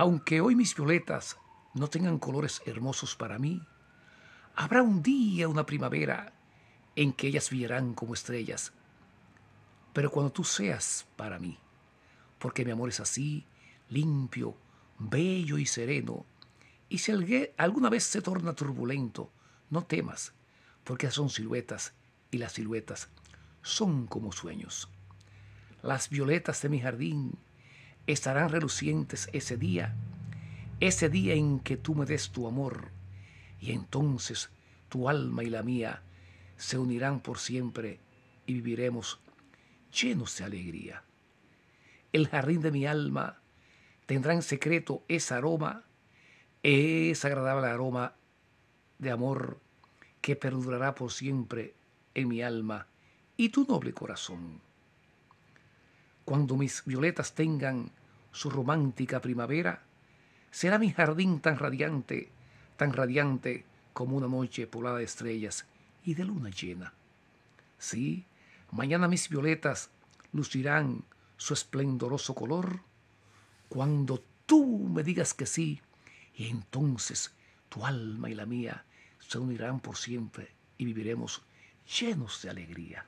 Aunque hoy mis violetas no tengan colores hermosos para mí, habrá un día, una primavera, en que ellas brillarán como estrellas. Pero cuando tú seas para mí, porque mi amor es así, limpio, bello y sereno, y si alguna vez se torna turbulento, no temas, porque son siluetas y las siluetas son como sueños. Las violetas de mi jardín estarán relucientes ese día, ese día en que tú me des tu amor, y entonces tu alma y la mía se unirán por siempre y viviremos llenos de alegría. El jardín de mi alma tendrá en secreto ese aroma, ese agradable aroma de amor que perdurará por siempre en mi alma y tu noble corazón. Cuando mis violetas tengan su romántica primavera, será mi jardín tan radiante, tan radiante como una noche poblada de estrellas y de luna llena. Sí, mañana mis violetas lucirán su esplendoroso color cuando tú me digas que sí, y entonces tu alma y la mía se unirán por siempre y viviremos llenos de alegría.